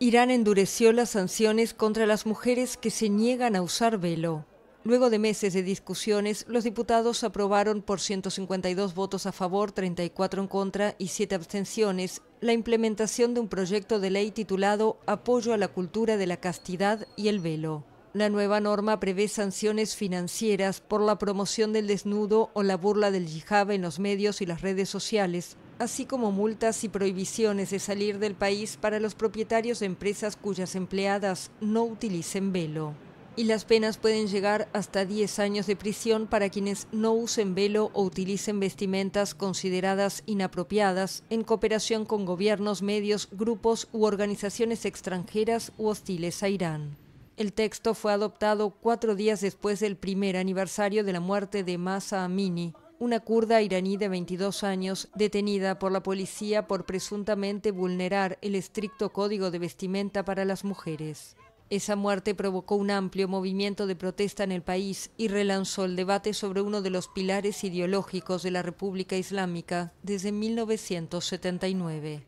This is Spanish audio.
Irán endureció las sanciones contra las mujeres que se niegan a usar velo. Luego de meses de discusiones, los diputados aprobaron por 152 votos a favor, 34 en contra y 7 abstenciones la implementación de un proyecto de ley titulado Apoyo a la cultura de la castidad y el velo. La nueva norma prevé sanciones financieras por la promoción del desnudo o la burla del yihad en los medios y las redes sociales, así como multas y prohibiciones de salir del país para los propietarios de empresas cuyas empleadas no utilicen velo. Y las penas pueden llegar hasta 10 años de prisión para quienes no usen velo o utilicen vestimentas consideradas inapropiadas en cooperación con gobiernos, medios, grupos u organizaciones extranjeras u hostiles a Irán. El texto fue adoptado cuatro días después del primer aniversario de la muerte de Masa Amini, una kurda iraní de 22 años detenida por la policía por presuntamente vulnerar el estricto código de vestimenta para las mujeres. Esa muerte provocó un amplio movimiento de protesta en el país y relanzó el debate sobre uno de los pilares ideológicos de la República Islámica desde 1979.